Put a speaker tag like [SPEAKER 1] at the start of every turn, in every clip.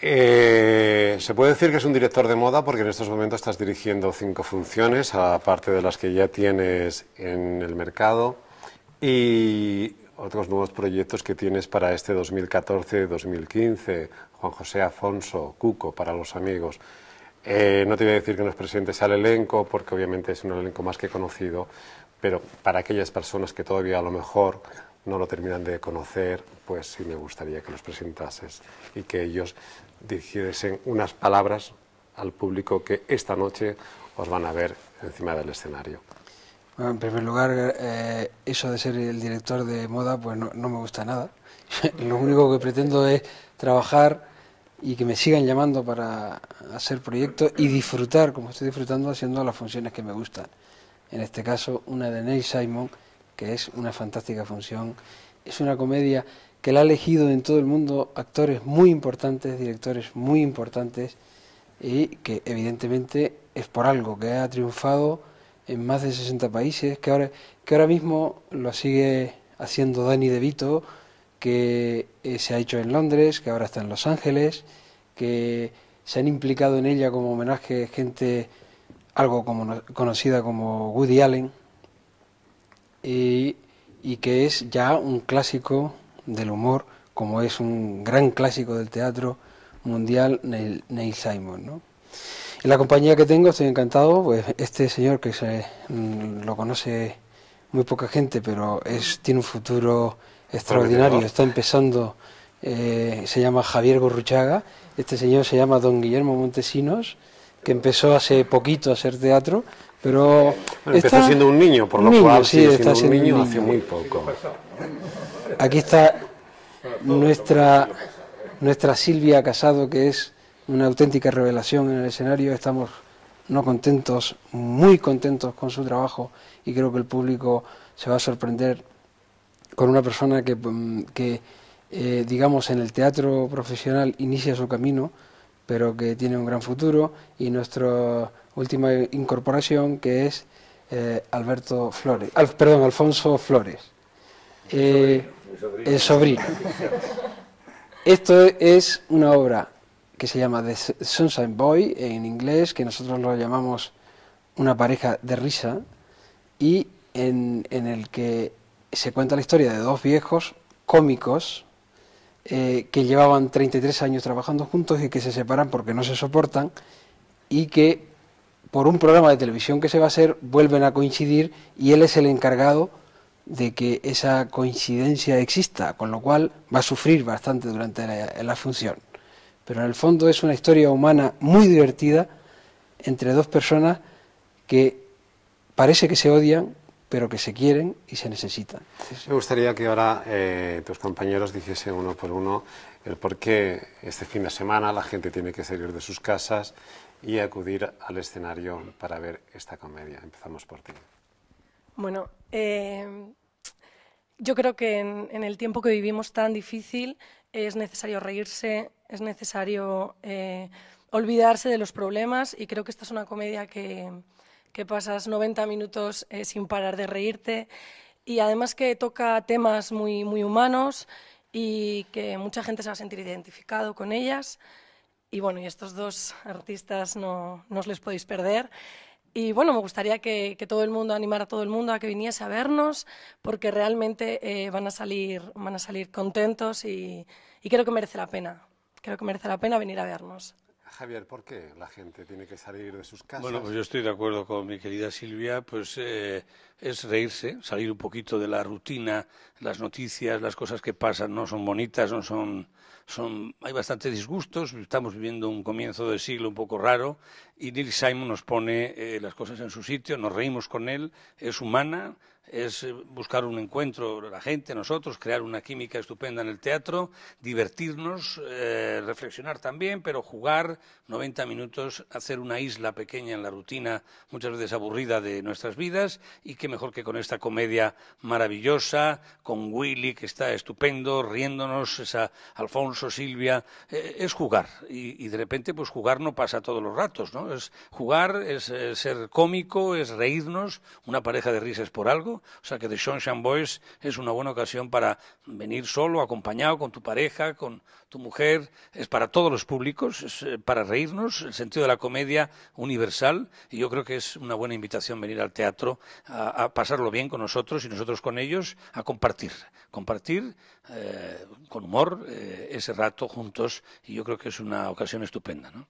[SPEAKER 1] Eh, se puede decir que es un director de moda porque en estos momentos estás dirigiendo cinco funciones, aparte de las que ya tienes en el mercado, y otros nuevos proyectos que tienes para este 2014-2015, Juan José Afonso, Cuco, para los amigos. Eh, no te voy a decir que nos presentes al elenco, porque obviamente es un elenco más que conocido, pero para aquellas personas que todavía a lo mejor no lo terminan de conocer, pues sí me gustaría que los presentases y que ellos dijesen unas palabras al público que esta noche os van a ver encima del escenario.
[SPEAKER 2] Bueno, en primer lugar, eh, eso de ser el director de moda, pues no me gusta nada. Lo único que pretendo es trabajar y que me sigan llamando para hacer proyectos y disfrutar, como estoy disfrutando, haciendo las funciones que me gustan. En este caso, una de Neil Simon que es una fantástica función. Es una comedia que la ha elegido en todo el mundo actores muy importantes, directores muy importantes y que evidentemente es por algo que ha triunfado en más de 60 países, que ahora, que ahora mismo lo sigue haciendo Danny DeVito, que eh, se ha hecho en Londres, que ahora está en Los Ángeles, que se han implicado en ella como homenaje gente algo como, conocida como Woody Allen, y, que es ya un clásico del humor, como es un gran clásico del teatro mundial, Neil, Simon. En la compañía que tengo estoy encantado, pues este señor que se, mm, lo conoce muy poca gente, pero es, tiene un futuro extraordinario, está empezando, eh, se llama Javier Gorruchaga, este señor se llama don Guillermo Montesinos, que empezó hace poquito a hacer teatro, pero está... empezó siendo un niño, por lo cual sí, un niño, hace muy poco. Aquí está nuestra, nuestra Silvia Casado, que es una auténtica revelación en el escenario. Estamos no contentos, muy contentos con su trabajo y creo que el público se va a sorprender con una persona que, mm, eh, digamos, en el teatro profesional inicia su camino pero que tiene un gran futuro, y nuestra última incorporación que es eh, Alberto Flores, perdón, Alfonso Flores, el sobrino.
[SPEAKER 3] Eh,
[SPEAKER 2] Esto es una obra que se llama The Sunshine Boy en inglés, que nosotros lo llamamos una pareja de risa, y en, en el que se cuenta la historia de dos viejos cómicos, eh, que llevaban 33 años trabajando juntos y que se separan porque no se soportan y que por un programa de televisión que se va a hacer vuelven a coincidir y él es el encargado de que esa coincidencia exista, con lo cual va a sufrir bastante durante la función. Pero en el fondo es una historia humana muy divertida entre dos personas que parece que se odian, pero que se quieren y se necesitan.
[SPEAKER 1] Me gustaría que ahora eh, tus compañeros dijesen uno por uno el por qué este fin de semana la gente tiene que salir de sus casas y acudir al escenario para ver esta comedia. Empezamos por ti.
[SPEAKER 4] Bueno, eh, yo creo que en, el tiempo que vivimos tan difícil es necesario reírse, es necesario eh, olvidarse de los problemas y creo que esta es una comedia que que pasas 90 minutos eh, sin parar de reírte y además que toca temas muy, muy humanos y que mucha gente se va a sentir identificado con ellas. Y bueno, y estos dos artistas no, os les podéis perder. Y bueno, me gustaría que, todo el mundo, animara a todo el mundo a que viniese a vernos, porque realmente eh, van, a salir, van a salir contentos y, y creo que merece la pena. Creo que merece la pena venir
[SPEAKER 1] a vernos. Javier, ¿por qué la gente tiene que salir de sus casas? Bueno, pues yo estoy
[SPEAKER 4] de acuerdo con mi querida Silvia, pues eh, es reírse, salir un poquito de la rutina, las noticias, las cosas que pasan no son bonitas, no son, son hay bastantes disgustos, estamos viviendo un comienzo de siglo un poco raro y Neil Simon nos pone eh, las cosas en su sitio, nos reímos con él, es humana, es eh, buscar un encuentro, la gente, nosotros, crear una química estupenda en el teatro, divertirnos, eh, reflexionar también, pero jugar 90 minutos, hacer una isla pequeña en la rutina, muchas veces aburrida de nuestras vidas, y qué mejor que con esta comedia maravillosa, con Willy, que está estupendo, riéndonos, esa Alfonso, Silvia, eh, es jugar, y, de repente pues jugar no pasa todos los ratos, ¿no? Es jugar, es ser cómico, es reírnos, una pareja de risas por algo, o sea que The Sunshine Boys es una buena ocasión para venir solo, acompañado, con tu pareja, con tu mujer. Es para todos los públicos, es eh, para reírnos, el sentido de la comedia universal. Y yo creo que es una buena invitación venir al teatro a, pasarlo bien con nosotros y nosotros con ellos, a compartir. Compartir eh, con humor eh, ese rato juntos. Y yo creo que es una ocasión estupenda, ¿no?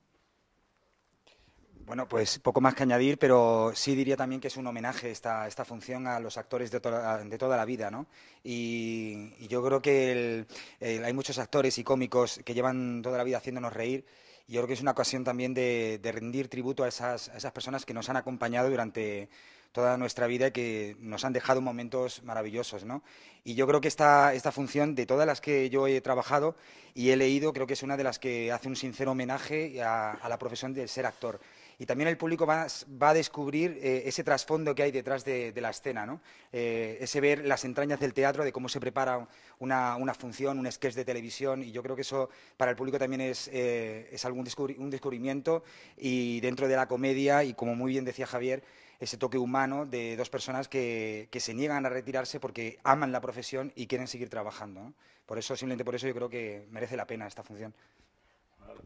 [SPEAKER 3] Bueno, pues poco más que añadir, pero sí diría también que es un homenaje esta, esta función a los actores de, de toda la vida, ¿no? Y, yo creo que hay muchos actores y cómicos que llevan toda la vida haciéndonos reír y yo creo que es una ocasión también de, rendir tributo a esas, esas personas que nos han acompañado durante toda nuestra vida y que nos han dejado momentos maravillosos. ¿no? Y yo creo que esta, esta función, de todas las que yo he trabajado y he leído, creo que es una de las que hace un sincero homenaje a, a la profesión del ser actor y también el público va, a descubrir eh, ese trasfondo que hay detrás de, la escena, eh, ese ver las entrañas del teatro, de cómo se prepara una, función, un sketch de televisión, y yo creo que eso para el público también es, eh, algún un descubrimiento, y dentro de la comedia, y como muy bien decía Javier, ese toque humano de dos personas que, se niegan a retirarse porque aman la profesión y quieren seguir trabajando. Por eso, simplemente por eso, yo creo que merece la pena esta función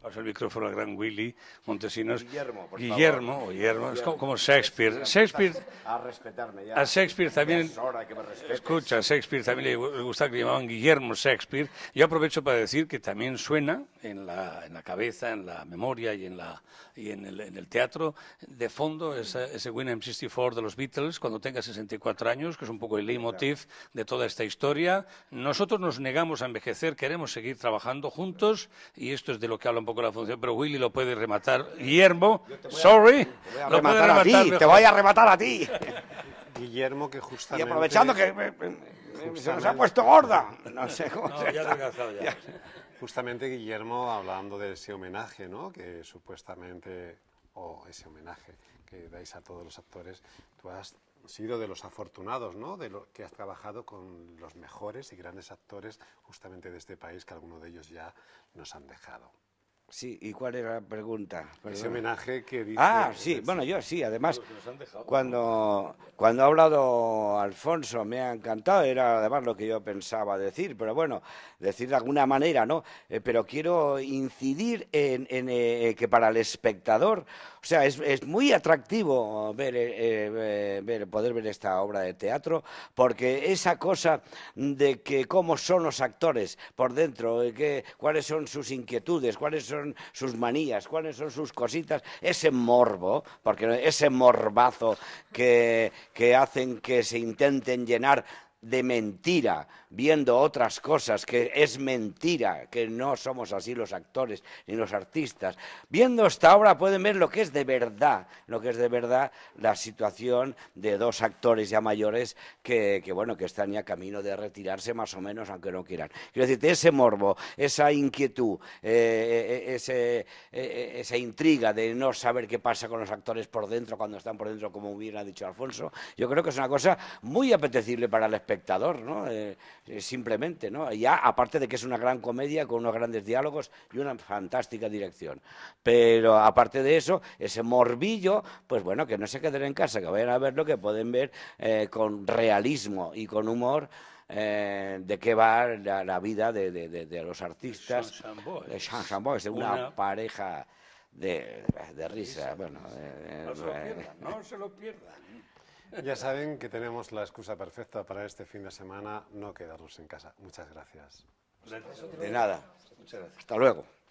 [SPEAKER 3] paso
[SPEAKER 4] el micrófono al gran Willy Montesinos. Guillermo, Guillermo, es como, Shakespeare. Shakespeare.
[SPEAKER 5] A Shakespeare también.
[SPEAKER 4] escucha, Shakespeare también le gustaba que le llamaban Guillermo Shakespeare. Yo aprovecho para decir que también suena
[SPEAKER 5] en la,
[SPEAKER 4] cabeza, en la memoria y en, la, y en, el, teatro de fondo es ese Winham 64 de los Beatles cuando tenga 64 años, que es un poco el leitmotiv de toda esta historia. Nosotros nos negamos a envejecer, queremos seguir trabajando juntos y esto es de lo que un poco la función, pero Willy lo puede rematar. Guillermo, sorry, lo rematar te voy a rematar
[SPEAKER 5] a ti. Guillermo, que justamente... Y aprovechando que se nos ha puesto gorda. No sé no, se está. ya.
[SPEAKER 1] Justamente Guillermo hablando de ese homenaje, ¿no? Que supuestamente, o ese homenaje que dais a todos los actores, tú has sido de los afortunados, ¿no? De lo que has trabajado con los mejores y grandes actores justamente de este país que algunos de ellos ya nos han dejado.
[SPEAKER 5] Sí, ¿y cuál era la pregunta? Ese homenaje que dice... Ah, sí, bueno, yo sí, además, cuando, cuando ha hablado Alfonso me ha encantado, era además lo que yo pensaba decir, pero bueno, decir de alguna manera, ¿no? Eh, pero quiero incidir en, eh, eh, que para el espectador, o sea, es, muy atractivo ver, ver, poder ver esta obra de teatro, porque esa cosa de que cómo son los actores por dentro, cuáles son sus inquietudes, cuáles son son sus manías, cuáles son sus cositas, ese morbo, porque ese morbazo que, que hacen que se intenten llenar de mentira, viendo otras cosas que es mentira, que no somos así los actores ni los artistas. Viendo esta obra pueden ver lo que es de verdad, lo que es de verdad la situación de dos actores ya mayores que, bueno, que están ya camino de retirarse más o menos, aunque no quieran. Quiero decirte, ese morbo, esa inquietud, eh, eh, eh, ese, esa intriga de no saber qué pasa con los actores por dentro cuando están por dentro, como hubiera dicho Alfonso, yo creo que es una cosa muy apetecible para el espectador espectador, ¿no? Eh, simplemente, ¿no? Ya, aparte de que es una gran comedia con unos grandes diálogos y una fantástica dirección. Pero aparte de eso, ese morbillo, pues bueno, que no se queden en casa, que vayan a verlo, que pueden ver eh, con realismo y con humor. Eh, de qué va la, vida de, los artistas. De Jean es una, pareja de, risa. no, se lo pierdan, no se lo pierdan.
[SPEAKER 1] Ya saben que tenemos la excusa perfecta para este fin de semana no quedarnos en casa. Muchas gracias.
[SPEAKER 3] De nada. Muchas gracias. Hasta luego.